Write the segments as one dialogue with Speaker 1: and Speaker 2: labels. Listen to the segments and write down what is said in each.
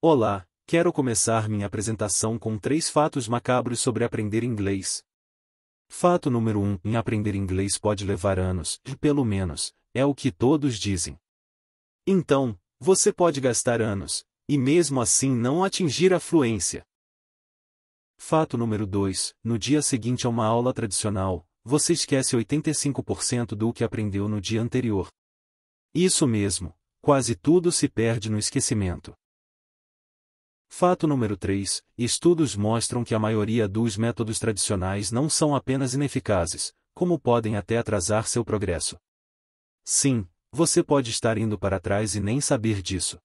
Speaker 1: Olá, quero começar minha apresentação com três fatos macabros sobre aprender inglês. Fato número 1: um, em aprender inglês pode levar anos, e pelo menos, é o que todos dizem. Então, você pode gastar anos, e mesmo assim não atingir a fluência. Fato número 2: no dia seguinte a uma aula tradicional, você esquece 85% do que aprendeu no dia anterior. Isso mesmo, quase tudo se perde no esquecimento. Fato número 3: estudos mostram que a maioria dos métodos tradicionais não são apenas ineficazes, como podem até atrasar seu progresso. Sim, você pode estar indo para trás e nem saber disso.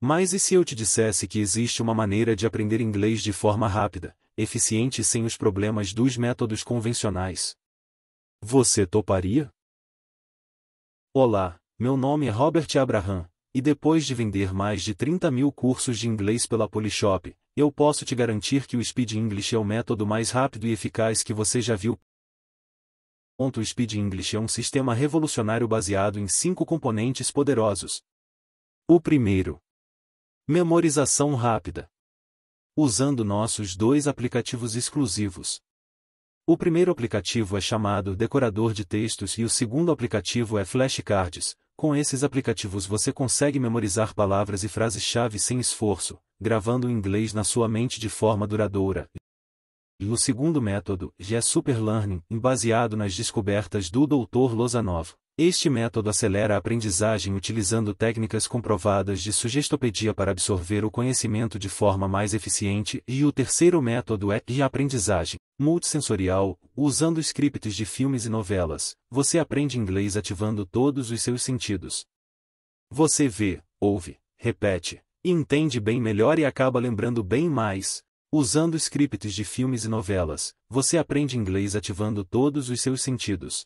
Speaker 1: Mas e se eu te dissesse que existe uma maneira de aprender inglês de forma rápida, eficiente sem os problemas dos métodos convencionais? Você toparia? Olá, meu nome é Robert Abraham, e depois de vender mais de 30 mil cursos de inglês pela Polishop, eu posso te garantir que o Speed English é o método mais rápido e eficaz que você já viu. O Speed English é um sistema revolucionário baseado em cinco componentes poderosos. O primeiro: memorização rápida. Usando nossos dois aplicativos exclusivos. O primeiro aplicativo é chamado Decorador de Textos e o segundo aplicativo é Flashcards, com esses aplicativos você consegue memorizar palavras e frases-chave sem esforço, gravando o inglês na sua mente de forma duradoura. E o segundo método, é Super Learning, baseado nas descobertas do Dr. Lozanov. Este método acelera a aprendizagem utilizando técnicas comprovadas de sugestopedia para absorver o conhecimento de forma mais eficiente, e o terceiro método é de aprendizagem multissensorial, usando scripts de filmes e novelas. Você aprende inglês ativando todos os seus sentidos. Você vê, ouve, repete, e entende bem melhor e acaba lembrando bem mais. Usando scripts de filmes e novelas, você aprende inglês ativando todos os seus sentidos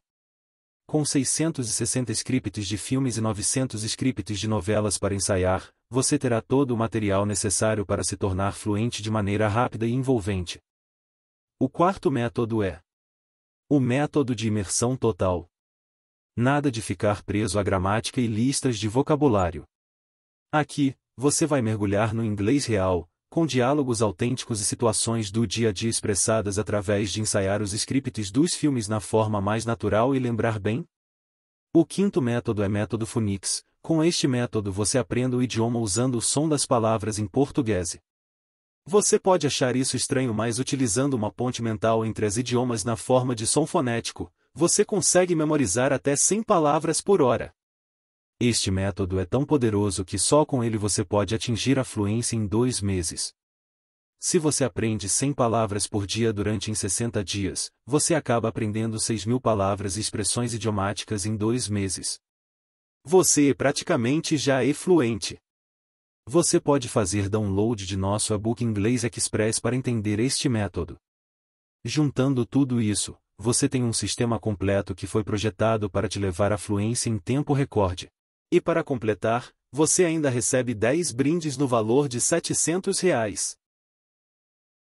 Speaker 1: com 660 scripts de filmes e 900 scripts de novelas para ensaiar, você terá todo o material necessário para se tornar fluente de maneira rápida e envolvente. O quarto método é o método de imersão total. Nada de ficar preso à gramática e listas de vocabulário. Aqui, você vai mergulhar no inglês real, com diálogos autênticos e situações do dia a dia expressadas através de ensaiar os scripts dos filmes na forma mais natural e lembrar bem? O quinto método é método Funix. Com este método você aprende o idioma usando o som das palavras em português. Você pode achar isso estranho, mas utilizando uma ponte mental entre as idiomas na forma de som fonético, você consegue memorizar até 100 palavras por hora. Este método é tão poderoso que só com ele você pode atingir a fluência em dois meses. Se você aprende 100 palavras por dia durante em 60 dias, você acaba aprendendo 6 mil palavras e expressões idiomáticas em dois meses. Você é praticamente já é fluente. Você pode fazer download de nosso e-book Inglês Express para entender este método. Juntando tudo isso, você tem um sistema completo que foi projetado para te levar à fluência em tempo recorde. E para completar, você ainda recebe 10 brindes no valor de R$ 700. Reais.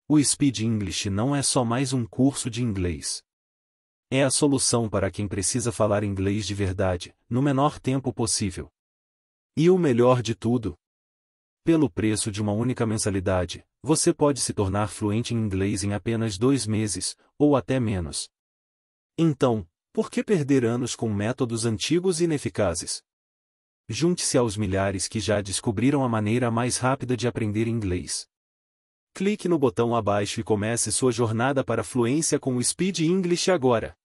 Speaker 1: O Speed English não é só mais um curso de inglês. É a solução para quem precisa falar inglês de verdade, no menor tempo possível. E o melhor de tudo? Pelo preço de uma única mensalidade, você pode se tornar fluente em inglês em apenas dois meses, ou até menos. Então, por que perder anos com métodos antigos e ineficazes? Junte-se aos milhares que já descobriram a maneira mais rápida de aprender inglês. Clique no botão abaixo e comece sua jornada para a fluência com o Speed English agora.